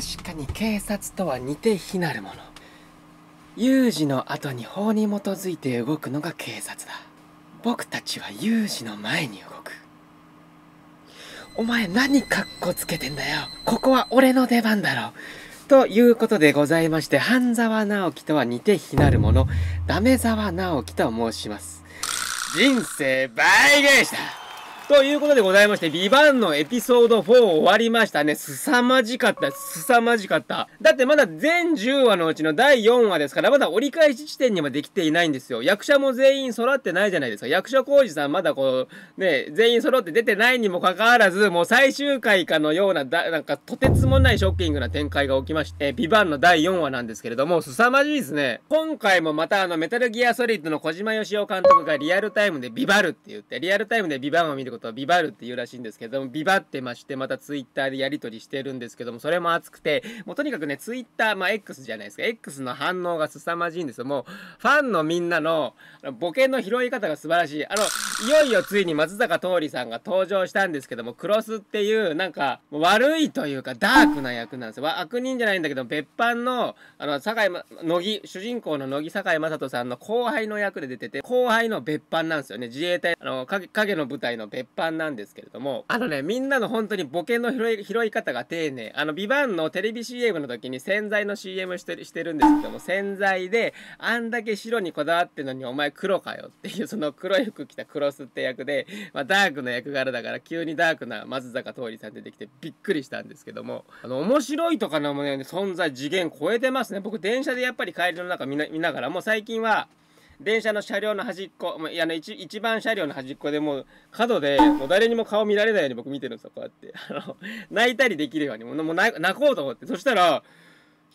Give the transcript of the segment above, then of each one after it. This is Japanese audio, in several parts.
確かに警察とは似て非なるもの有事の後に法に基づいて動くのが警察だ僕たちは有事の前に動くお前何カッコつけてんだよここは俺の出番だろということでございまして半沢直樹とは似て非なるものダメ沢直樹と申します人生倍返しだということでございまして、ビバンのエピソード4終わりましたね。凄まじかった。凄まじかった。だってまだ全10話のうちの第4話ですから、まだ折り返し地点にもできていないんですよ。役者も全員揃ってないじゃないですか。役所広司さんまだこう、ね、全員揃って出てないにもかかわらず、もう最終回かのような、だ、なんかとてつもないショッキングな展開が起きまして、ビバンの第4話なんですけれども、凄まじいですね。今回もまたあの、メタルギアソリッドの小島よしお監督がリアルタイムでビバルって言って、リアルタイムでビバンを見ることことをビバるっていうらしいんですけども、ビバってまして、またツイッターでやり取りしてるんですけども、それも熱くて、もうとにかくね、ツイッター、まあ X じゃないですか、X の反応が凄まじいんですよ。もう、ファンのみんなの、ボケの拾い方が素晴らしい。あの、いよいよついに松坂桃李さんが登場したんですけども、クロスっていう、なんか、悪いというか、ダークな役なんですよ。悪人じゃないんだけど、別班の、あの、坂井、ま、乃木、主人公の乃木坂井雅人さんの後輩の役で出てて、後輩の別班なんですよね。自衛隊、あの、影の部隊の別鉄なんですけれども、あのね、みんなの本当にボケの拾い拾い方が丁寧。あの、ビバンのテレビ CM の時に洗剤の CM してるしてるんですけども、洗剤で、あんだけ白にこだわってるのにお前黒かよっていう、その黒い服着たクロスって役で、まあ、ダークな役柄だから急にダークな松坂桃李さん出てきてびっくりしたんですけども、あの、面白いとかのもね、存在次元超えてますね。僕電車でやっぱり帰りの中見な見ながら、もう最近は、電車の車両の端っこ、まあ、いやね一、一番車両の端っこでもう、角で、もう誰にも顔見られないように僕見てるんですよ、こうやって。あの、泣いたりできるように、もう泣こうと思って。そしたら、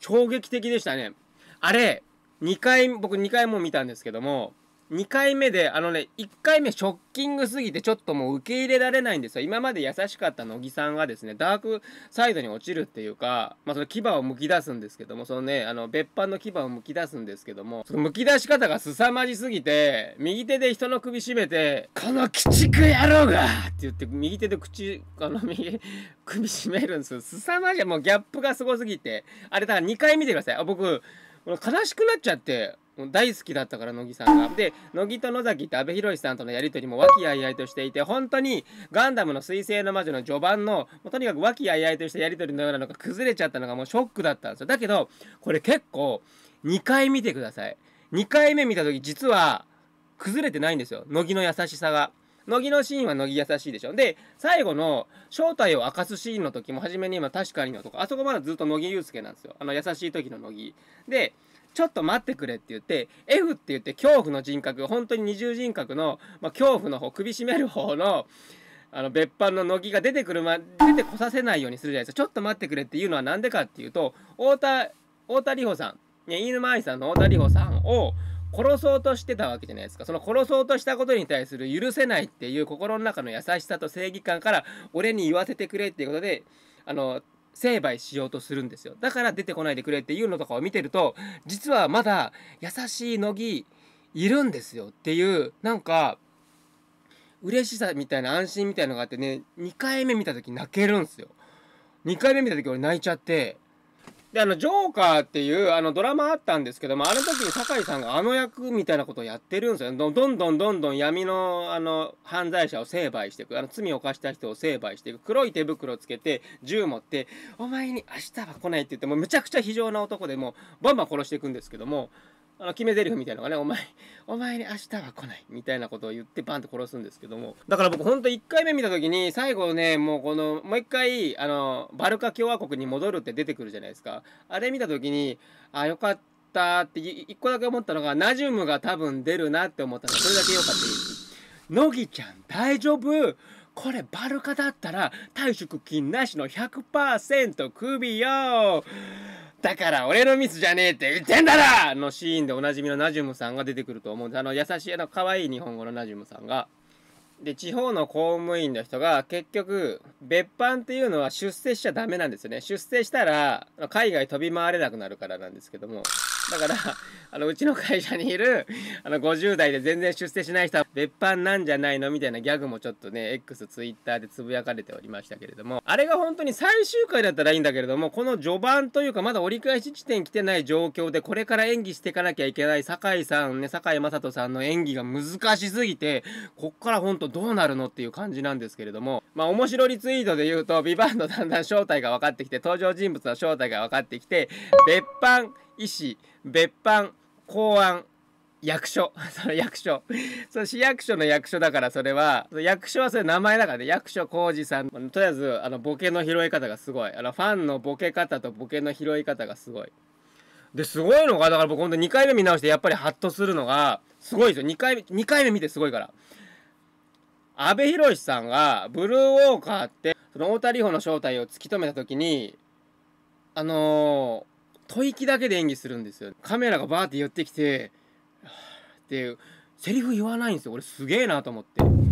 衝撃的でしたね。あれ、2回、僕2回も見たんですけども、2回目で、あのね、1回目ショッキングすぎてちょっともう受け入れられないんですよ。今まで優しかった乃木さんがですね、ダークサイドに落ちるっていうか、まあその牙をむき出すんですけども、そのね、あの、別班の牙をむき出すんですけども、そのむき出し方が凄まじすぎて、右手で人の首絞めて、この鬼畜野郎がって言って、右手で口、あの、右、首絞めるんですよ。凄まじい。もうギャップがすごすぎて。あれ、だから2回見てください。あ、僕、悲しくなっちゃって、大好きだったから乃木さんが。で乃木と野崎って阿部寛さんとのやり取りも和気あいあいとしていて本当にガンダムの「彗星の魔女」の序盤のとにかく和気あいあいとしたやり取りのようなのが崩れちゃったのがもうショックだったんですよだけどこれ結構2回見てください2回目見た時実は崩れてないんですよ乃木の優しさが。乃木のシーンは乃木優しいでしょ。で、最後の正体を明かすシーンの時も、初めに今確かにのとか、あそこまだずっと乃木祐介なんですよ。あの優しい時の乃木。で、ちょっと待ってくれって言って、F って言って恐怖の人格、本当に二重人格の、まあ、恐怖の方、首絞める方の、あの別班の乃木が出てくるま、出てこさせないようにするじゃないですか。ちょっと待ってくれっていうのは何でかっていうと、太田、太田里帆さん、ね、飯沼愛さんの太田里帆さんを殺そうとしてたわけじゃないですか。その殺そうとしたことに対する許せないっていう心の中の優しさと正義感から、俺に言わせてくれっていうことで、あの、成敗しようとするんですよだから出てこないでくれっていうのとかを見てると実はまだ優しい乃木いるんですよっていうなんか嬉しさみたいな安心みたいのがあってね2回目見た時泣けるんですよ2回目見た時俺泣いちゃってで、あの、ジョーカーっていう、あの、ドラマあったんですけども、あの時に酒井さんがあの役みたいなことをやってるんですよどんどんどんどん闇の、あの、犯罪者を成敗していく。あの、罪を犯した人を成敗していく。黒い手袋をつけて、銃持って、お前に明日は来ないって言って、もうむちゃくちゃ非情な男でも、バンバン殺していくんですけども、あの決め台詞みたいなのがね、お前、お前に明日は来ない、みたいなことを言ってバンと殺すんですけども。だから僕ほんと1回目見た時に、最後ね、もうこの、もう1回、あの、バルカ共和国に戻るって出てくるじゃないですか。あれ見た時に、あ、よかったって1個だけ思ったのが、ナジュムが多分出るなって思ったのそれだけ良かったです。乃木ちゃん大丈夫これバルカだったら退職金なしの100%クビよだから俺のミスじゃねえって言ってんだろのシーンでおなじみのナジュムさんが出てくると思うんです。あの、優しい、あの、可愛い日本語のナジュムさんが。で、地方の公務員の人が結局、別班っていうのは出世しちゃダメなんですよね。出世したら、海外飛び回れなくなるからなんですけども。だからあのうちの会社にいるあの50代で全然出世しない人は別班なんじゃないのみたいなギャグもちょっとね XTwitter でつぶやかれておりましたけれどもあれが本当に最終回だったらいいんだけれどもこの序盤というかまだ折り返し地点来てない状況でこれから演技していかなきゃいけない酒井さんね酒井雅人さんの演技が難しすぎてこっから本当どうなるのっていう感じなんですけれどもまあ面白リツイートで言うと「VIVANT」のだんだん正体が分かってきて登場人物の正体が分かってきて別班医師別班公安役所 その役所その市役所の役所だからそれは役所はそれ名前だからね役所広司さんとりあえずあのボケの拾い方がすごいあのファンのボケ方とボケの拾い方がすごいですごいのがだから僕ほんと2回目見直してやっぱりハッとするのがすごいですよ2回目2回目見てすごいから阿部寛さんがブルーウォーカーってその太田里穂の正体を突き止めた時にあのー吐息だけで演技するんですよ。カメラがバーって寄ってきて、でセリフ言わないんですよ。俺すげえなと思って。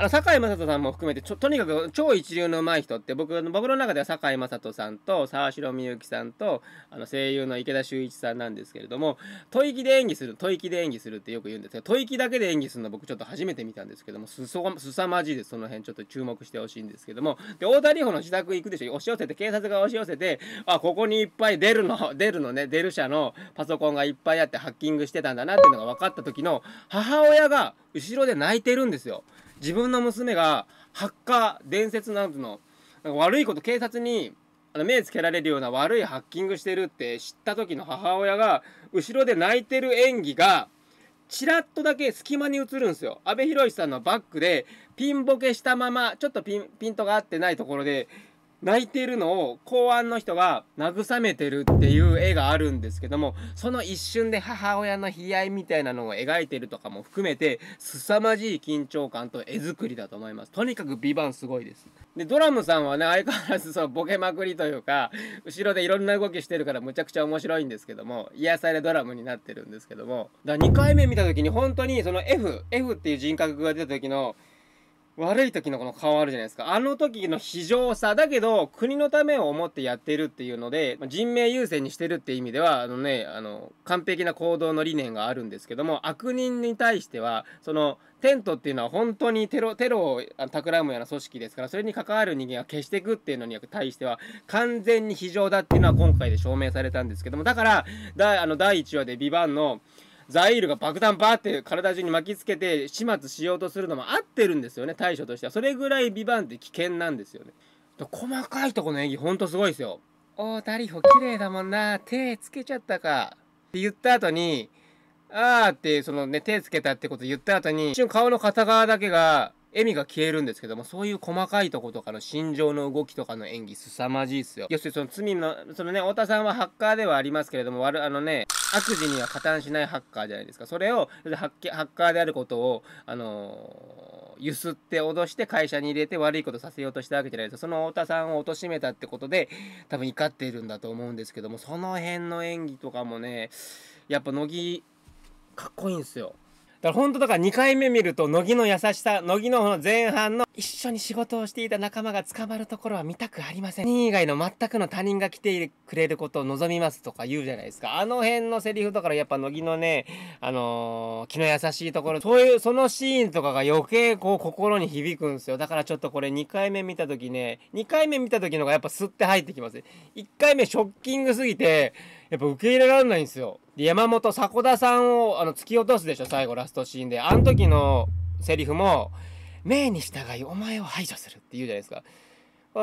あの、堺雅人さんも含めて、ちょ、とにかく超一流の上手い人って、僕の、僕の中では堺雅人さんと、沢城みゆきさんと、あの、声優の池田修一さんなんですけれども、吐息で演技する、吐息で演技するってよく言うんですけど、吐息だけで演技するの僕ちょっと初めて見たんですけども、すさまじいです。その辺ちょっと注目してほしいんですけども、で、大谷里穂の自宅行くでしょ、押し寄せて、警察が押し寄せて、あ、ここにいっぱい出るの、出るのね、出る社のパソコンがいっぱいあってハッキングしてたんだなっていうのが分かった時の、母親が後ろで泣いてるんですよ。自分の娘がハッカー伝説などのなんか悪いこと警察にあの目つけられるような悪いハッキングしてるって知った時の母親が後ろで泣いてる演技がちらっとだけ隙間に映るんですよ。阿部寛さんのバックでピンボケしたままちょっとピンピントが合ってないところで泣いてるのを公安の人が慰めてるっていう絵があるんですけどもその一瞬で母親の悲哀みたいなのを描いてるとかも含めて凄まじい緊張感と絵作りだと思いますとにかく「ビバンすごいですでドラムさんはね相変わらずそのボケまくりというか後ろでいろんな動きしてるからむちゃくちゃ面白いんですけども癒されドラムになってるんですけどもだから2回目見た時に本当にその f F っていう人格が出た時の「悪い時のこの顔あるじゃないですか。あの時の非常さ。だけど、国のためを思ってやってるっていうので、人命優先にしてるって意味では、あのね、あの、完璧な行動の理念があるんですけども、悪人に対しては、その、テントっていうのは本当にテロ、テロを企むような組織ですから、それに関わる人間が消していくっていうのに対しては、完全に非常だっていうのは今回で証明されたんですけども、だから、だあの、第1話でビバンの、ザイールが爆弾バーって体中に巻きつけて始末しようとするのも合ってるんですよね対処としてはそれぐらいビバンって危険なんですよね細かいとこの演技ほんとすごいですよおおダリホ綺麗だもんな手つけちゃったかって言った後にあーってそのね手つけたってこと言った後に一瞬顔の片側だけが笑みが消えるんですけども、そういう細かいとことかの心情の動きとかの演技、凄まじいっすよ。要するにその罪の、そのね、太田さんはハッカーではありますけれども、悪、あのね、悪事には加担しないハッカーじゃないですか。それを、ハッカーであることを、あのー、ゆすって脅して会社に入れて悪いことさせようとしたわけじゃないですか。その太田さんを貶めたってことで、多分怒っているんだと思うんですけども、その辺の演技とかもね、やっぱ乃木、かっこいいんですよ。だから本当だから2回目見ると、乃木の優しさ、乃木の前半の一緒に仕事をしていた仲間が捕まるところは見たくありません。人以外の全くの他人が来てくれることを望みますとか言うじゃないですか。あの辺のセリフとかやっぱ乃木のね、あのー、気の優しいところ、そういう、そのシーンとかが余計こう心に響くんですよ。だからちょっとこれ2回目見た時ね、2回目見た時のがやっぱスッて入ってきます。1回目ショッキングすぎて、やっぱ受け入れられないんですよ。で、山本迫田さんをあの突き落とすでしょ、最後ラストシーンで。あの時のセリフも、命に従いお前を排除するって言うじゃないですか。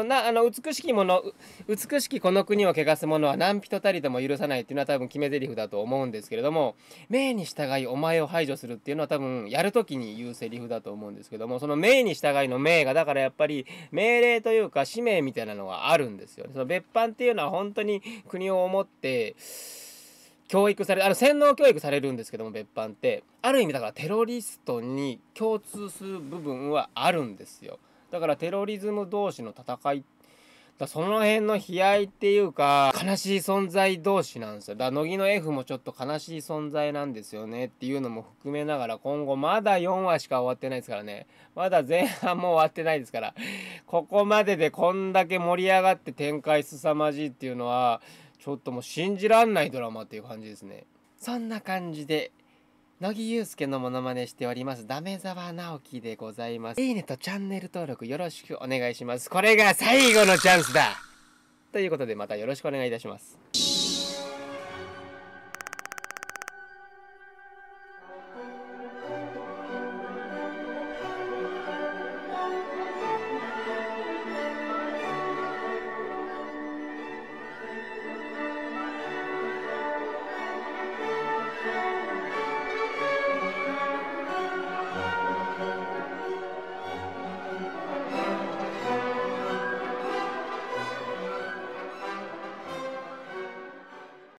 なあの美しきもの美しきこの国を汚す者は何人たりとも許さないっていうのは多分決め台詞だと思うんですけれども命に従いお前を排除するっていうのは多分やる時に言うセリフだと思うんですけどもその命に従いの命がだからやっぱり命令というか使命みたいなのがあるんですよね。その別班っていうのは本当に国を思って教育されあの洗脳教育されるんですけども別班ってある意味だからテロリストに共通する部分はあるんですよ。だからテロリズム同士の戦いだその辺の悲哀っていうか悲しい存在同士なんですよだ乃木の F もちょっと悲しい存在なんですよねっていうのも含めながら今後まだ4話しか終わってないですからねまだ前半も終わってないですからここまででこんだけ盛り上がって展開凄まじいっていうのはちょっともう信じらんないドラマっていう感じですねそんな感じで乃木祐介のモノマネしておりますダメ沢直樹でございますいいねとチャンネル登録よろしくお願いしますこれが最後のチャンスだということでまたよろしくお願いいたします